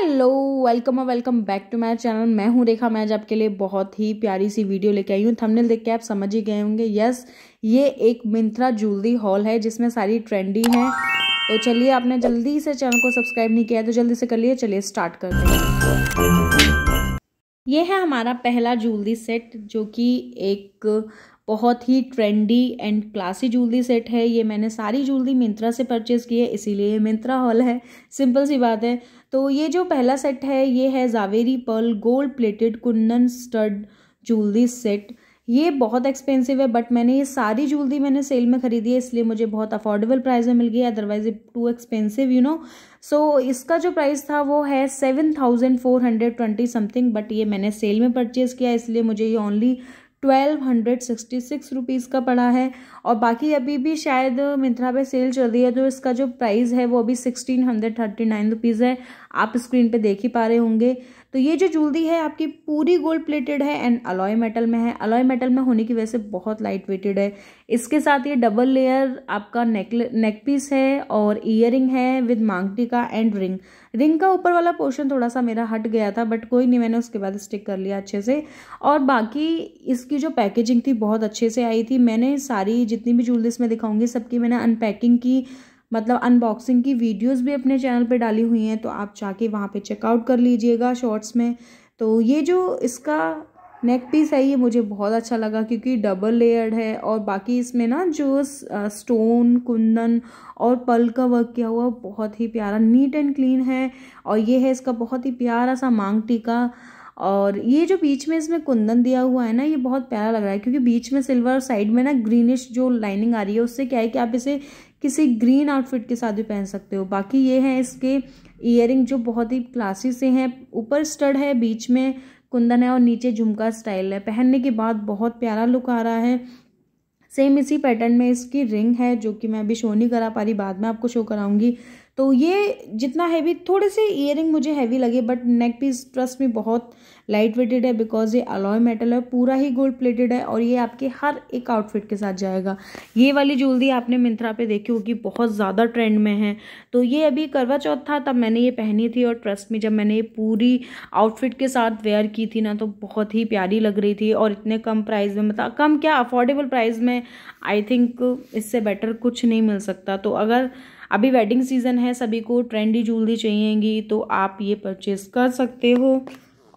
hello welcome और welcome back to my channel मैं हूं रेखा मैं आज आपके लिए बहुत ही प्यारी सी वीडियो लेके आई हूं थंबनेल देख के आप समझ ही गए होंगे यस ये एक मिंत्रा ज्वेलरी हॉल है जिसमें सारी ट्रेंडी हैं तो चलिए आपने जल्दी से चैनल को सब्सक्राइब नहीं किया है तो जल्दी से कर लिए चलिए स्टार्ट कर दें ये है हमारा पहला ज्वेलरी सेट जो कि एक बहुत ही trendy and classy jewellery set है ये मैंने सारी जूलरी मिंत्रा से परचेज़ की है इसीलिए ये मिंत्रा हॉल है सिंपल सी बात है तो ये जो पहला सेट है ये है Zaveri pearl gold plated kundan stud jewellery set ये बहुत एक्सपेंसिव है बट मैंने ये सारी ज्वेलरी मैंने सेल में खरीदी है इसलिए मुझे बहुत अफोर्डेबल प्राइस में मिल गई otherwise it too expensive you know so इसका जो प्राइस था वो है seven thousand four hundred twenty something but ये मैंने सेल में परचेज़ किया इसलिए मुझे ये only twelve hundred sixty six rupees का पड़ा है और बाकी अभी भी शायद मिंत्रा पे सेल चल रही है तो इसका जो प्राइस है वो अभी sixteen hundred thirty nine rupees है आप स्क्रीन पे देख ही पा रहे होंगे तो ये जो ज्वेलरी है आपकी पूरी गोल्ड प्लेटेड है एंड अलॉय मेटल में है अलॉय मेटल में होने की वजह से बहुत लाइट वेटेड है इसके साथ ये डबल लेयर आपका नेक नेक पीस है और इयर है विद मांगटी का एंड रिंग रिंग का ऊपर वाला पोर्शन थोड़ा सा मेरा हट गया था बट कोई नहीं मैंने उसके बाद स्टिक कर लिया अच्छे से और बाकी इसकी जो पैकेजिंग थी बहुत अच्छे से आई थी मैंने सारी जितनी भी ज्वेलरीज में दिखाऊंगी सबकी मैंने अनपैकिंग की मतलब अनबॉक्सिंग की वीडियोस भी अपने चैनल पे डाली हुई हैं तो आप जाके वहाँ पे चेकआउट कर लीजिएगा शॉर्ट्स में तो ये जो इसका नेक पीस है ये मुझे बहुत अच्छा लगा क्योंकि डबल लेयर्ड है और बाकी इसमें ना जो स्टोन कुंदन और पल का वर्क किया हुआ बहुत ही प्यारा नीट एंड क्लीन है और ये है इसका बहुत ही प्यारा सा मांग टीका और ये जो बीच में इसमें कुंदन दिया हुआ है ना ये बहुत प्यारा लग रहा है क्योंकि बीच में सिल्वर साइड में ना ग्रीनिश जो लाइनिंग आ रही है उससे क्या है कि आप इसे किसी ग्रीन आउटफिट के साथ भी पहन सकते हो बाकी ये है इसके इयर जो बहुत ही क्लासी से हैं ऊपर स्टड है बीच में कुंदन है और नीचे झुमका स्टाइल है पहनने के बाद बहुत प्यारा लुक आ रहा है सेम इसी पैटर्न में इसकी रिंग है जो कि मैं अभी शो नहीं करा पा रही बाद में आपको शो कराऊंगी तो ये जितना हैवी थोड़े से ईयर मुझे हैवी लगे बट नेक पीस ट्रस्ट में बहुत लाइट वेटेड है बिकॉज ये अलॉय मेटल है पूरा ही गोल्ड प्लेटेड है और ये आपके हर एक आउटफिट के साथ जाएगा ये वाली ज्वेलरी आपने मिंत्रा पे देखी होगी बहुत ज़्यादा ट्रेंड में है तो ये अभी करवा चौथ था तब मैंने ये पहनी थी और ट्रस्ट में जब मैंने ये पूरी आउटफिट के साथ वेयर की थी ना तो बहुत ही प्यारी लग रही थी और इतने कम प्राइस में मतलब कम क्या अफोर्डेबल प्राइस में आई थिंक इससे बेटर कुछ नहीं मिल सकता तो अगर अभी वेडिंग सीज़न है सभी को ट्रेंडी ज्वेलरी चाहिएगी तो आप ये परचेज़ कर सकते हो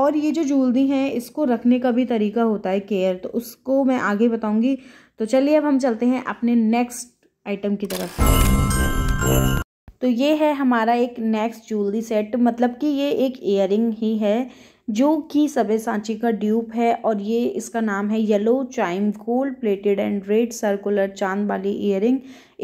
और ये जो ज्वेलरी हैं इसको रखने का भी तरीका होता है केयर तो उसको मैं आगे बताऊंगी तो चलिए अब हम चलते हैं अपने नेक्स्ट आइटम की तरफ तो ये है हमारा एक नेक्स्ट ज्वेलरी सेट मतलब कि ये एक इयर ही है जो कि सभ्य सांची का ड्यूप है और ये इसका नाम है yellow chime gold plated and red circular चांद वाली ईयरिंग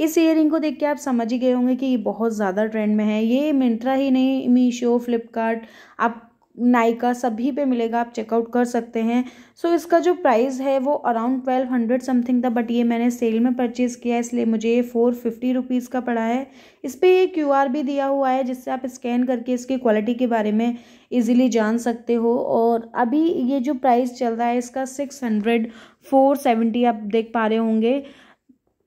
इस इयरिंग को देख के आप समझ ही गए होंगे कि ये बहुत ज़्यादा ट्रेंड में है ये मिंत्रा ही नहीं मीशो फ्लिपकार्ट आप नायका सभी पे मिलेगा आप चेकआउट कर सकते हैं सो so, इसका जो प्राइस है वो अराउंड ट्वेल्व हंड्रेड समथिंग था बट ये मैंने सेल में परचेज़ किया इसलिए मुझे ये फ़ोर फिफ्टी रुपीज़ का पड़ा है इस पर ये क्यू आर भी दिया हुआ है जिससे आप स्कैन करके इसकी क्वालिटी के बारे में इजीली जान सकते हो और अभी ये जो प्राइस चल रहा है इसका सिक्स हंड्रेड फोर सेवेंटी आप देख पा रहे होंगे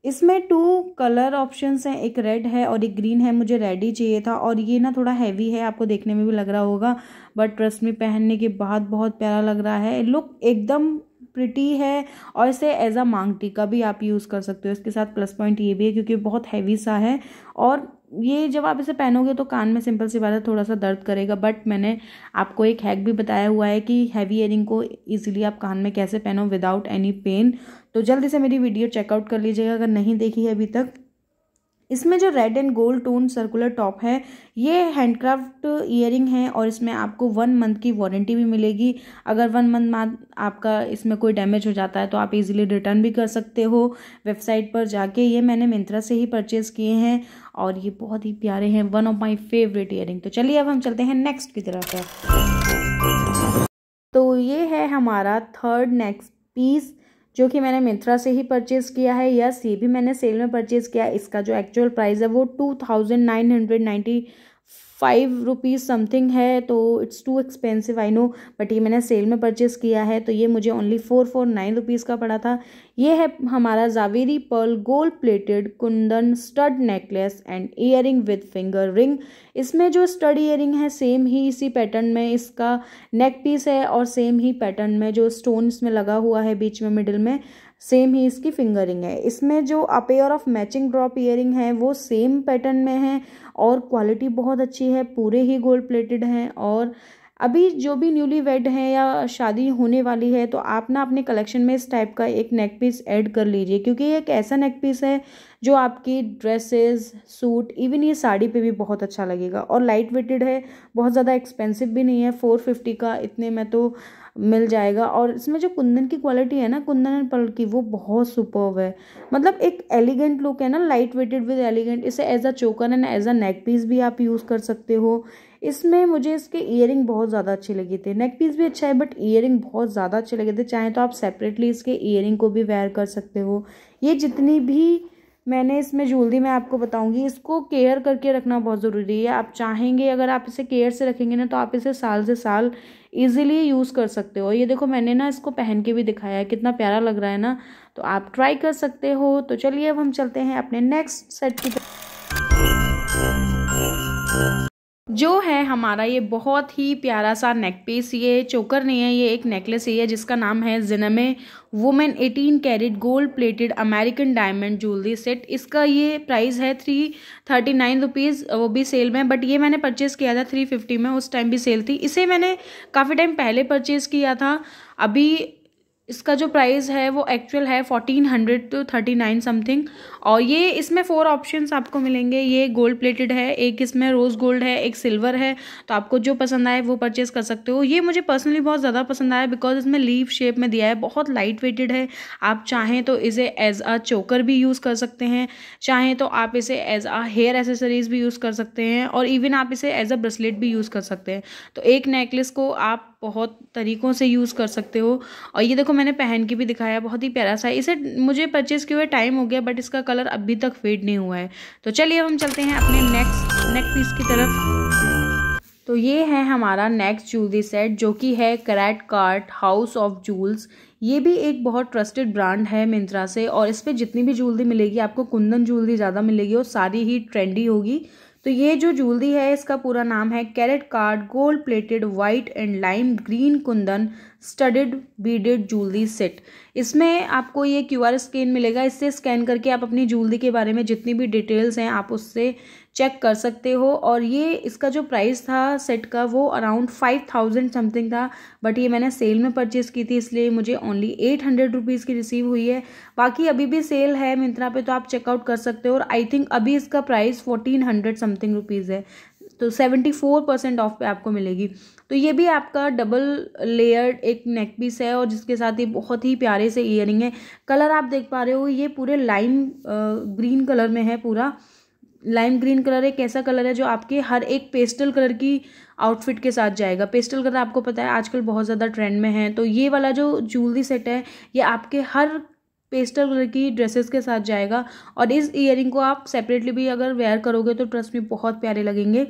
इसमें टू कलर ऑप्शंस हैं एक रेड है और एक ग्रीन है मुझे रेड ही चाहिए था और ये ना थोड़ा हैवी है आपको देखने में भी लग रहा होगा बट ट्रस्ट में पहनने के बाद बहुत प्यारा लग रहा है लुक एकदम प्रिटी है और इसे एज अ मांग टीका भी आप यूज़ कर सकते हो इसके साथ प्लस पॉइंट ये भी है क्योंकि बहुत हैवी सा है और ये जब आप इसे पहनोगे तो कान में सिंपल सी बात है थोड़ा सा दर्द करेगा बट मैंने आपको एक हैक भी बताया हुआ है कि हैवी ईयरिंग को इजीली आप कान में कैसे पहनो विदाउट एनी पेन तो जल्दी से मेरी वीडियो चेकआउट कर लीजिएगा अगर नहीं देखी है अभी तक इसमें जो red and gold tone circular top है ये हैंडक्राफ्ट ईयरिंग है और इसमें आपको वन मंथ की वारंटी भी मिलेगी अगर वन मंथ आपका इसमें कोई डैमेज हो जाता है तो आप इजीली रिटर्न भी कर सकते हो वेबसाइट पर जाके ये मैंने मिंत्रा से ही परचेज़ किए हैं और ये बहुत ही प्यारे हैं one of my favourite earring तो चलिए अब हम चलते हैं नेक्स्ट की तरफ तो ये है हमारा थर्ड नेक्स्ट पीस जो कि मैंने मिंत्रा से ही परचेज़ किया है यस ये भी मैंने सेल में परचेज़ किया है इसका जो एक्चुअल प्राइस है वो two thousand nine hundred ninety five rupees something है तो it's too expensive I know but ये मैंने सेल में परचेस किया है तो ये मुझे only four four nine rupees का पड़ा था ये है हमारा Zaveri pearl gold plated kundan stud necklace and ear with finger ring इसमें जो स्टड इयर है सेम ही इसी पैटर्न में इसका नेक पीस है और सेम ही पैटर्न में जो स्टोन इसमें लगा हुआ है बीच में मिडिल में सेम ही इसकी फिंगरिंग है इसमें जो a pair of matching drop earring है वो सेम पैटर्न में है और क्वालिटी बहुत अच्छी है पूरे ही गोल्ड प्लेटेड हैं और अभी जो भी न्यूली वेड हैं या शादी होने वाली है तो आप ना अपने कलेक्शन में इस टाइप का एक नेक पीस ऐड कर लीजिए क्योंकि एक ऐसा नेक पीस है जो आपकी ड्रेसेस सूट इवन ये साड़ी पे भी बहुत अच्छा लगेगा और लाइट वेटेड है बहुत ज़्यादा एक्सपेंसिव भी नहीं है फ़ोर फिफ्टी का इतने में तो मिल जाएगा और इसमें जो कुंदन की क्वालिटी है ना कुंदन पल की वो बहुत सुपर्व है मतलब एक एलिगेंट लुक है ना लाइट वेटेड विद एलिगेंट इसे as a choker and as a neck piece भी आप यूज़ कर सकते हो इसमें मुझे इसके ईयर बहुत ज़्यादा अच्छे लगे थे नेक पीस भी अच्छा है बट ईयर बहुत ज़्यादा अच्छे लगे थे चाहे तो आप सेपरेटली इसके ईयरिंग को भी वेयर कर सकते हो ये जितनी भी मैंने इसमें जल्दी मैं आपको बताऊंगी इसको केयर करके रखना बहुत ज़रूरी है आप चाहेंगे अगर आप इसे केयर से रखेंगे ना तो आप इसे साल से साल ईजिली यूज़ कर सकते हो ये देखो मैंने ना इसको पहन के भी दिखाया है कितना प्यारा लग रहा है ना तो आप ट्राई कर सकते हो तो चलिए अब हम चलते हैं अपने नेक्स्ट सेट की तरफ जो है हमारा ये बहुत ही प्यारा सा नेक पीस ये चोकर नहीं है ये एक नेकलेस ही है जिसका नाम है जिनमे women 18 carat gold plated American diamond jewellery set इसका ये प्राइस है थ्री थर्टी नाइन रुपीज़ वो भी सेल में बट ये मैंने परचेस किया था थ्री फिफ्टी में उस टाइम भी सेल थी इसे मैंने काफ़ी टाइम पहले परचेज़ किया था अभी इसका जो प्राइस है वो एक्चुअल है fourteen hundred two thirty nine something और ये इसमें फोर ऑप्शंस आपको मिलेंगे ये गोल्ड प्लेटेड है एक इसमें रोज़ गोल्ड है एक सिल्वर है तो आपको जो पसंद आए वो परचेज़ कर सकते हो ये मुझे पर्सनली बहुत ज़्यादा पसंद आया बिकॉज इसमें लीव शेप में दिया है बहुत लाइट वेटेड है आप चाहें तो इसे एज अ चोकर भी यूज़ कर सकते हैं चाहें तो आप इसे एज अ हेयर एसेसरीज़ भी यूज़ कर सकते हैं और इवन आप इसे एज अ ब्रेसलेट भी यूज़ कर सकते हैं तो एक नेकलेस को आप बहुत तरीक़ों से यूज़ कर सकते हो और ये देखो मैंने पहन के भी दिखाया बहुत ही प्यारा सा है इसे मुझे परचेज़ किए हुए टाइम हो गया बट इसका कलर अभी तक फेड नहीं हुआ है तो चलिए हम चलते हैं अपने नेक्स्ट नेक पीस की तरफ तो ये है हमारा नेक्स्ट ज्वेलरी सेट जो कि है Karatcart house of jewels ये भी एक बहुत ट्रस्टेड ब्रांड है मिंत्रा से और इस पर जितनी भी ज्वेलरी मिलेगी आपको कुंदन ज्वेलरी ज़्यादा मिलेगी और सारी ही ट्रेंडी होगी तो ये जो ज्वेलरी है इसका पूरा नाम है Karatcart gold plated white and lime green kundan studded beaded jewellery set इसमें आपको ये क्यूआर स्कैन मिलेगा इससे स्कैन करके आप अपनी ज्वेलरी के बारे में जितनी भी डिटेल्स हैं आप उससे चेक कर सकते हो और ये इसका जो प्राइस था सेट का वो अराउंड फाइव थाउजेंड समथिंग था बट ये मैंने सेल में परचेज़ की थी इसलिए मुझे ओनली एट हंड्रेड रुपीज़ की रिसीव हुई है बाकी अभी भी सेल है मिंत्रा पे तो आप चेकआउट कर सकते हो और आई थिंक अभी इसका price fourteen hundred something rupees है तो सेवेंटी फोर परसेंट ऑफ पे आपको मिलेगी तो ये भी आपका डबल लेयर एक नेक पीस है और जिसके साथ ये बहुत ही प्यारे से ईयरिंग है कलर आप देख पा रहे हो ये पूरे लाइम ग्रीन कलर में है पूरा लाइम ग्रीन कलर एक ऐसा कलर है जो आपके हर एक पेस्टल कलर की आउटफिट के साथ जाएगा पेस्टल कलर आपको पता है आजकल बहुत ज़्यादा ट्रेंड में है तो ये वाला जो ज्वेलरी सेट है ये आपके हर पेस्टल कलर की ड्रेसेस के साथ जाएगा और इस ईयरिंग को आप सेपरेटली भी अगर वेयर करोगे तो ट्रस्ट में बहुत प्यारे लगेंगे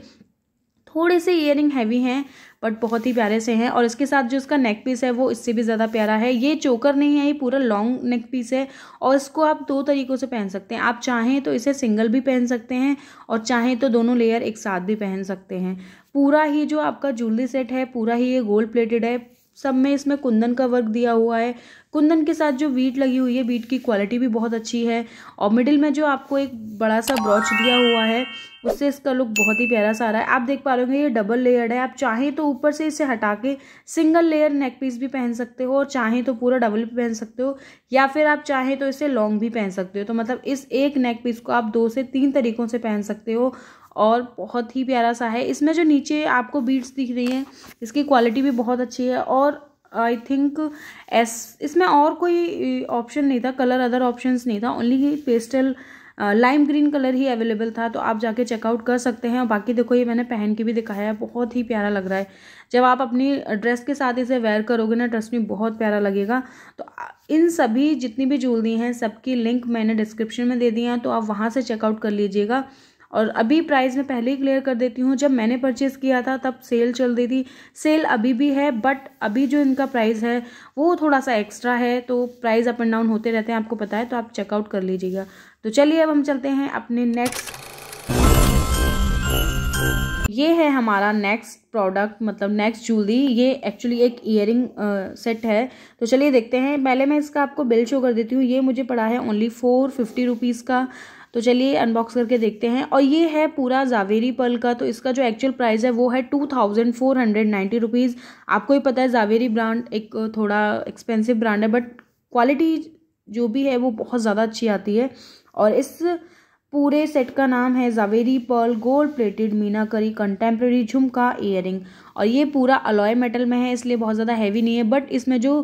थोड़े से इयर हैवी हैं बट बहुत ही प्यारे से हैं और इसके साथ जो इसका नेक पीस है वो इससे भी ज़्यादा प्यारा है ये चोकर नहीं है ये पूरा लॉन्ग नेक पीस है और इसको आप दो तरीक़ों से पहन सकते हैं आप चाहें तो इसे सिंगल भी पहन सकते हैं और चाहें तो दोनों लेयर एक साथ भी पहन सकते हैं पूरा ही जो आपका ज्वेलरी सेट है पूरा ही ये गोल्ड प्लेटेड है सब में इसमें कुंदन का वर्क दिया हुआ है कुंदन के साथ जो बीट लगी हुई है बीट की क्वालिटी भी बहुत अच्छी है और मिडिल में जो आपको एक बड़ा सा ब्रॉच दिया हुआ है उससे इसका लुक बहुत ही प्यारा सा आ रहा है आप देख पा रहे होंगे ये डबल लेयर्ड है आप चाहें तो ऊपर से इसे हटा के सिंगल लेयर नेक पीस भी पहन सकते हो और चाहें तो पूरा डबल भी पहन सकते हो या फिर आप चाहें तो इसे लॉन्ग भी पहन सकते हो तो मतलब इस एक नेक पीस को आप दो से तीन तरीकों से पहन सकते हो और बहुत ही प्यारा सा है इसमें जो नीचे आपको बीट्स दिख रही हैं इसकी क्वालिटी भी बहुत अच्छी है और आई थिंक एस इसमें और कोई ऑप्शन नहीं था कलर अदर ऑप्शंस नहीं था only pastel lime green colour ही अवेलेबल uh, था तो आप जाके चेकआउट कर सकते हैं और बाकी देखो ये मैंने पहन के भी दिखाया है बहुत ही प्यारा लग रहा है जब आप अपनी ड्रेस के साथ इसे वेयर करोगे ना ड्रेस में बहुत प्यारा लगेगा तो इन सभी जितनी भी ज्वेलरी हैं सबकी लिंक मैंने डिस्क्रिप्शन में दे दी है तो आप वहाँ से चेकआउट कर लीजिएगा और अभी प्राइस मैं पहले ही क्लियर कर देती हूँ जब मैंने परचेस किया था तब सेल चल रही थी सेल अभी भी है बट अभी जो इनका प्राइस है वो थोड़ा सा एक्स्ट्रा है तो प्राइस अप एंड डाउन होते रहते हैं आपको पता है तो आप चेकआउट कर लीजिएगा तो चलिए अब हम चलते हैं अपने नेक्स्ट ये है हमारा नेक्स्ट प्रोडक्ट मतलब नेक्स्ट ज्वेलरी ये एक्चुअली एक इयर सेट है तो चलिए देखते हैं पहले मैं इसका आपको बिल शो कर देती हूँ ये मुझे पड़ा है ओनली फोर फिफ्टी रुपीज़ का तो चलिए अनबॉक्स करके देखते हैं और ये है पूरा जावेरी पर्ल का तो इसका जो एक्चुअल प्राइस है वो है two thousand four hundred ninety rupees आपको ही पता है जावेरी ब्रांड एक थोड़ा एक्सपेंसिव ब्रांड है बट क्वालिटी जो भी है वो बहुत ज़्यादा अच्छी आती है और इस पूरे सेट का नाम है Zaveri pearl gold plated meenakari contemporary jhumka earring और ये पूरा अलॉय मेटल में है इसलिए बहुत ज़्यादा हैवी नहीं है बट इसमें जो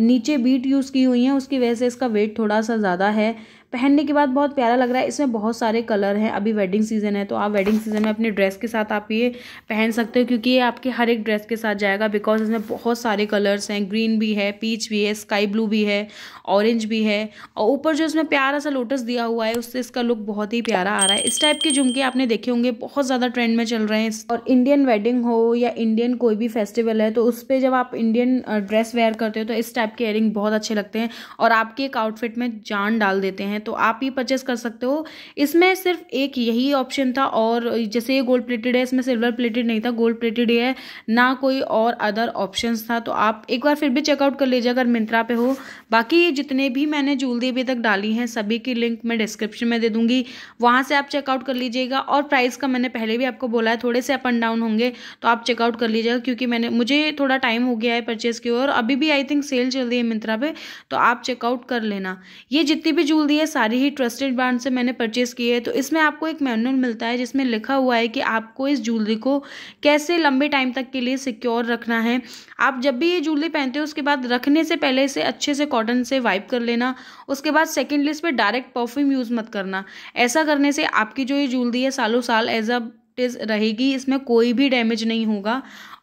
नीचे बीट यूज़ की हुई है उसकी वजह से इसका वेट थोड़ा सा ज़्यादा है पहनने के बाद बहुत प्यारा लग रहा है इसमें बहुत सारे कलर हैं अभी वेडिंग सीजन है तो आप वेडिंग सीजन में अपने ड्रेस के साथ आप ये पहन सकते हो क्योंकि ये आपके हर एक ड्रेस के साथ जाएगा बिकॉज इसमें बहुत सारे कलर्स हैं ग्रीन भी है पीच भी है स्काई ब्लू भी है ऑरेंज भी है और ऊपर जो इसमें प्यारा सा लोटस दिया हुआ है उससे इसका लुक बहुत ही प्यारा आ रहा है इस टाइप के झुमके आपने देखे होंगे बहुत ज़्यादा ट्रेंड में चल रहे हैं और इंडियन वेडिंग हो या इंडियन कोई भी फेस्टिवल है तो उस पर जब आप इंडियन ड्रेस वेयर करते हो तो इस टाइप के एयरिंग बहुत अच्छे लगते हैं और आपके एक आउटफिट में जान डाल देते हैं हैं तो आप ही परचेस कर सकते हो इसमें सिर्फ एक यही ऑप्शन था और जैसे ये गोल्ड प्लेटेड है इसमें सिल्वर प्लेटेड नहीं था गोल्ड प्लेटेड है ना कोई और अदर ऑप्शन था तो आप एक बार फिर भी चेकआउट कर लीजिए अगर मिंत्रा पे हो बाकी जितने भी मैंने ज्वेलरी अभी तक डाली हैं सभी की लिंक मैं डिस्क्रिप्शन में दे दूंगी वहाँ से आप चेकआउट कर लीजिएगा और प्राइस का मैंने पहले भी आपको बोला है थोड़े से अप एंड डाउन होंगे तो आप चेकआउट कर लीजिएगा क्योंकि मैंने मुझे थोड़ा टाइम हो गया है परचेस की और अभी भी आई थिंक सेल चल रही है मिंत्रा पे तो आप चेकआउट कर लेना ये जितनी भी ज्वेलरी है सारे ही ट्रस्टेड ब्रांड से मैंने परचेज़ किए हैं तो इसमें आपको एक मैनुअल मिलता है जिसमें लिखा हुआ है कि आपको इस ज्वेलरी को कैसे लंबे टाइम तक के लिए सिक्योर रखना है आप जब भी ये ज्वेलरी पहनते हो उसके बाद रखने से पहले इसे अच्छे से कॉटन से वाइप कर लेना उसके बाद सेकेंड लिस्ट पर डायरेक्ट परफ्यूम यूज़ मत करना ऐसा करने से आपकी जो ये ज्वेलरी है सालों साल एज अ इज रहेगी इसमें कोई भी डैमेज नहीं होगा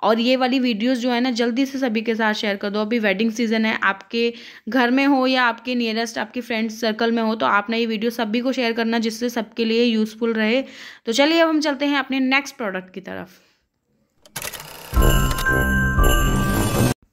और ये वाली वीडियोस जो है ना जल्दी से सभी के साथ शेयर कर दो अभी वेडिंग सीजन है आपके घर में हो या आपके नियरेस्ट आपके फ्रेंड सर्कल में हो तो आपने ये वीडियो सभी को शेयर करना जिससे सबके लिए यूज़फुल रहे तो चलिए अब हम चलते हैं अपने नेक्स्ट प्रोडक्ट की तरफ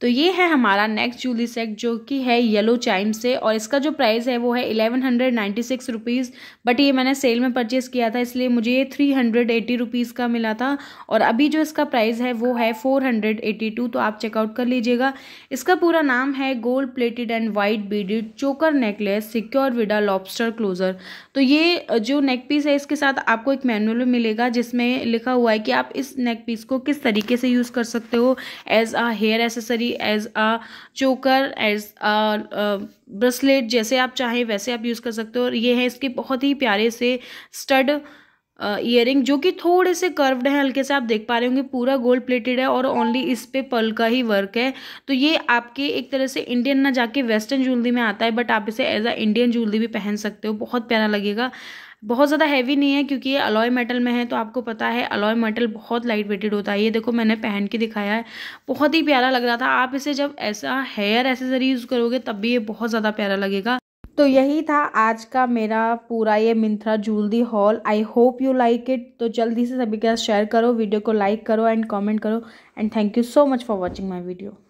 तो ये है हमारा नेक्स्ट जूली सेट जो कि है येलो चाइम से और इसका जो प्राइस है वो है eleven hundred ninety six rupees but ये मैंने सेल में परचेज़ किया था इसलिए मुझे ये थ्री हंड्रेड एटी रुपीज़ का मिला था और अभी जो इसका प्राइस है वो है फोर हंड्रेड एटी टू तो आप चेकआउट कर लीजिएगा इसका पूरा नाम है gold plated and white beaded choker necklace secure with a lobster closure तो ये जो नेक पीस है इसके साथ आपको एक मैनुअल मिलेगा जिसमें लिखा हुआ है कि आप इस नेक पीस को किस तरीके से यूज़ कर सकते हो as a hair accessory as a choker as a bracelet जैसे आप चाहें वैसे आप यूज़ कर सकते हो और ये है इसके बहुत ही प्यारे से स्टड ईयर uh, जो कि थोड़े से कर्व्ड हैं हल्के से आप देख पा रहे होंगे पूरा गोल्ड प्लेटेड है और ओनली इस पे पर्ल का ही वर्क है तो ये आपके एक तरह से इंडियन ना जाके वेस्टर्न ज्वेलरी में आता है बट आप इसे एज अ इंडियन ज्वेलरी भी पहन सकते हो बहुत प्यारा लगेगा बहुत ज़्यादा हैवी नहीं है क्योंकि ये अलॉय मेटल में है तो आपको पता है अलॉय मेटल बहुत लाइट वेटेड होता है ये देखो मैंने पहन के दिखाया है बहुत ही प्यारा लग रहा था आप इसे जब ऐसा हेयर एसेसरी यूज़ करोगे तब भी ये बहुत ज़्यादा प्यारा लगेगा तो यही था आज का मेरा पूरा ये Myntra jewellery haul I hope you like it तो जल्दी से सभी के साथ शेयर करो वीडियो को लाइक करो एंड कॉमेंट करो and thank you so much for watching my video